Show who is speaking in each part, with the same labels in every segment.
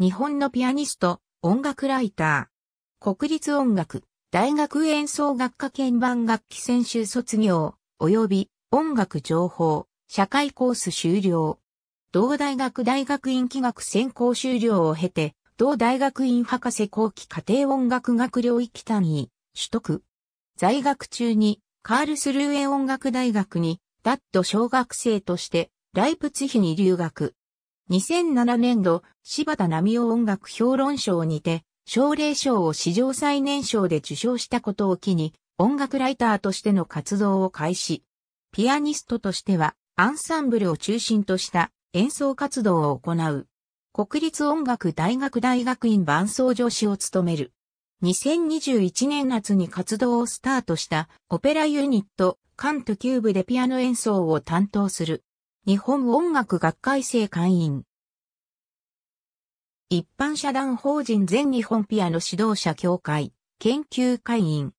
Speaker 1: 日本のピアニスト、音楽ライター。国立音楽、大学演奏学科鍵盤楽器専修卒業、及び音楽情報、社会コース終了。同大学大学院器学専攻修了を経て、同大学院博士後期家庭音楽学領域単位、取得。在学中に、カールスルーエ音楽大学に、ダッド小学生として、ライプツヒに留学。2007年度、柴田奈美夫音楽評論賞にて、奨励賞を史上最年少で受賞したことを機に、音楽ライターとしての活動を開始。ピアニストとしては、アンサンブルを中心とした演奏活動を行う。国立音楽大学大学院伴奏助手を務める。2021年夏に活動をスタートしたオペラユニット、カントキューブでピアノ演奏を担当する。日本音楽学会生会員。一般社団法人全日本ピアノ指導者協会、研究会員。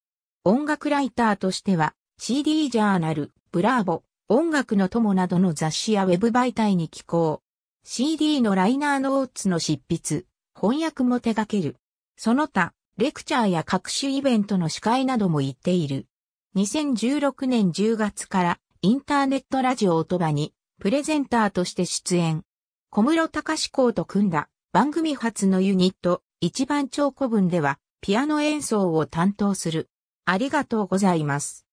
Speaker 1: 音楽ライターとしては、CD ジャーナル、ブラーボ、音楽の友などの雑誌やウェブ媒体に寄稿。CD のライナーノーツの執筆、翻訳も手掛ける。その他、レクチャーや各種イベントの司会なども行っている。2016年10月からインターネットラジオ音場にプレゼンターとして出演。小室隆志公と組んだ番組初のユニット、一番超古文では、ピアノ演奏を担当する。ありがとうございます。